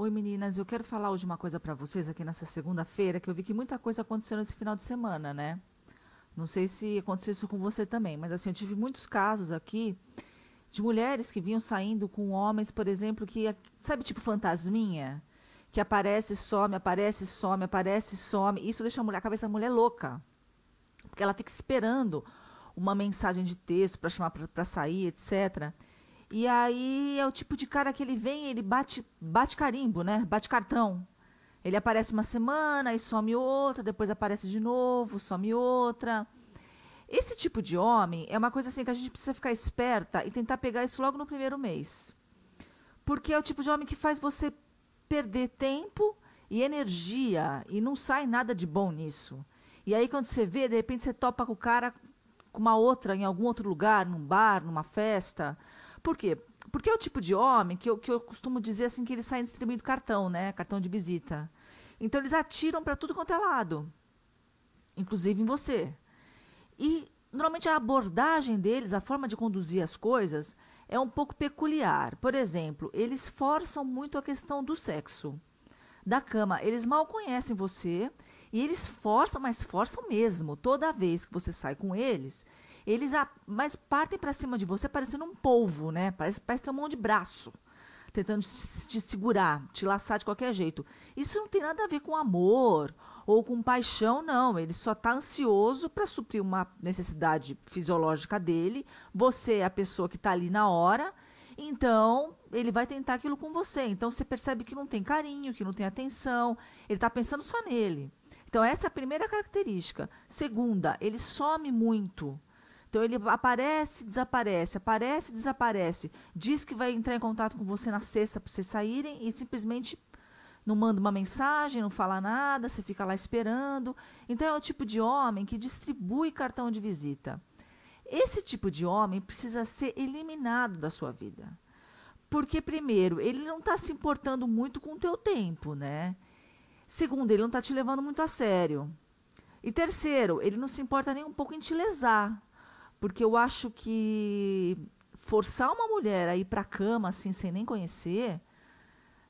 Oi meninas, eu quero falar hoje uma coisa para vocês aqui nessa segunda-feira, que eu vi que muita coisa aconteceu nesse final de semana, né? Não sei se aconteceu isso com você também, mas assim, eu tive muitos casos aqui de mulheres que vinham saindo com homens, por exemplo, que sabe tipo fantasminha, que aparece, some, aparece, some, aparece, some. Isso deixa a, mulher, a cabeça da mulher louca. Porque ela fica esperando uma mensagem de texto para chamar para sair, etc. E aí é o tipo de cara que ele vem, ele bate, bate carimbo, né? Bate cartão. Ele aparece uma semana e some outra, depois aparece de novo, some outra. Esse tipo de homem é uma coisa assim que a gente precisa ficar esperta e tentar pegar isso logo no primeiro mês. Porque é o tipo de homem que faz você perder tempo e energia e não sai nada de bom nisso. E aí quando você vê, de repente você topa com o cara com uma outra em algum outro lugar, num bar, numa festa, por quê? Porque é o tipo de homem que eu, que eu costumo dizer assim que eles saem distribuindo cartão, né? Cartão de visita. Então eles atiram para tudo quanto é lado, inclusive em você. E normalmente a abordagem deles, a forma de conduzir as coisas, é um pouco peculiar. Por exemplo, eles forçam muito a questão do sexo, da cama. Eles mal conhecem você e eles forçam, mas forçam mesmo. Toda vez que você sai com eles, eles a, mas partem para cima de você parecendo um polvo, né? Parece, parece ter um monte de braço tentando te, te segurar, te laçar de qualquer jeito. Isso não tem nada a ver com amor ou com paixão, não. Ele só está ansioso para suprir uma necessidade fisiológica dele. Você é a pessoa que está ali na hora. Então, ele vai tentar aquilo com você. Então, você percebe que não tem carinho, que não tem atenção. Ele está pensando só nele. Então, essa é a primeira característica. Segunda, ele some muito. Então ele aparece, desaparece, aparece, desaparece. Diz que vai entrar em contato com você na sexta para vocês saírem e simplesmente não manda uma mensagem, não fala nada, você fica lá esperando. Então é o tipo de homem que distribui cartão de visita. Esse tipo de homem precisa ser eliminado da sua vida. Porque, primeiro, ele não está se importando muito com o teu tempo, né? Segundo, ele não está te levando muito a sério. E terceiro, ele não se importa nem um pouco em te lesar. Porque eu acho que forçar uma mulher a ir para a cama assim, sem nem conhecer,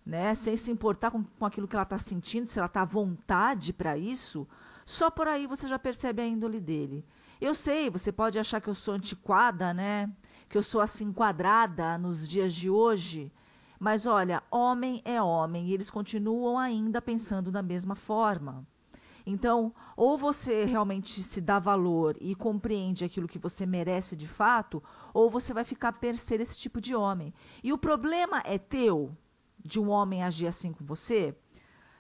né, sem se importar com, com aquilo que ela está sentindo, se ela está à vontade para isso, só por aí você já percebe a índole dele. Eu sei, você pode achar que eu sou antiquada, né? Que eu sou assim quadrada nos dias de hoje. Mas olha, homem é homem e eles continuam ainda pensando da mesma forma. Então, ou você realmente se dá valor e compreende aquilo que você merece de fato, ou você vai ficar per ser esse tipo de homem. E o problema é teu de um homem agir assim com você?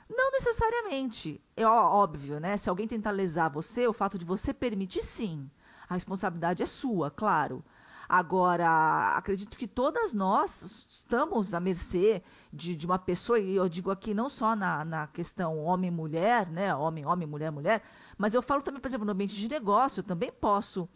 Não necessariamente. É óbvio, né? Se alguém tentar lesar você, o fato de você permitir, sim. A responsabilidade é sua, claro. Agora, acredito que todas nós estamos à mercê de, de uma pessoa, e eu digo aqui não só na, na questão homem-mulher, né? Homem, homem, mulher, mulher, mas eu falo também, por exemplo, no ambiente de negócio, eu também posso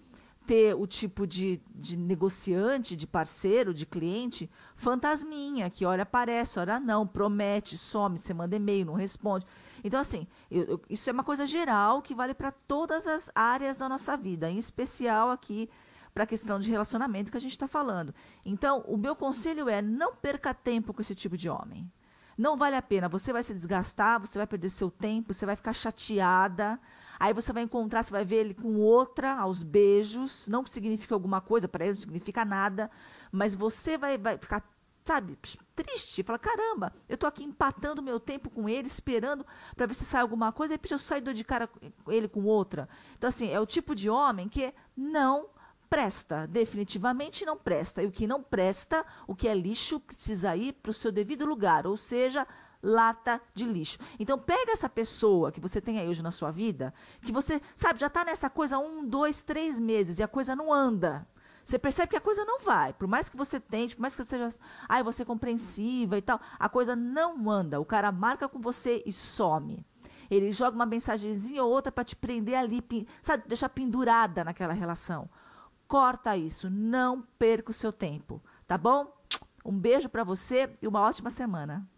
ter o tipo de, de negociante, de parceiro, de cliente, fantasminha, que olha aparece, olha não, promete, some, você manda e-mail, não responde. Então, assim, eu, eu, isso é uma coisa geral que vale para todas as áreas da nossa vida, em especial aqui para a questão de relacionamento que a gente está falando. Então, o meu conselho é não perca tempo com esse tipo de homem. Não vale a pena. Você vai se desgastar, você vai perder seu tempo, você vai ficar chateada. Aí você vai encontrar, você vai ver ele com outra, aos beijos. Não que significa alguma coisa, para ele não significa nada. Mas você vai, vai ficar, sabe, triste. Fala, caramba, eu estou aqui empatando meu tempo com ele, esperando para ver se sai alguma coisa. De repente eu saio de cara ele com outra. Então, assim, é o tipo de homem que não presta, definitivamente não presta. E o que não presta, o que é lixo, precisa ir para o seu devido lugar, ou seja, lata de lixo. Então pega essa pessoa que você tem aí hoje na sua vida, que você, sabe, já está nessa coisa um, dois, três meses e a coisa não anda. Você percebe que a coisa não vai. Por mais que você tente, por mais que você seja. Ai, você é compreensiva e tal. A coisa não anda. O cara marca com você e some. Ele joga uma mensagenzinha ou outra para te prender ali, sabe? Deixar pendurada naquela relação. Corta isso, não perca o seu tempo, tá bom? Um beijo para você e uma ótima semana.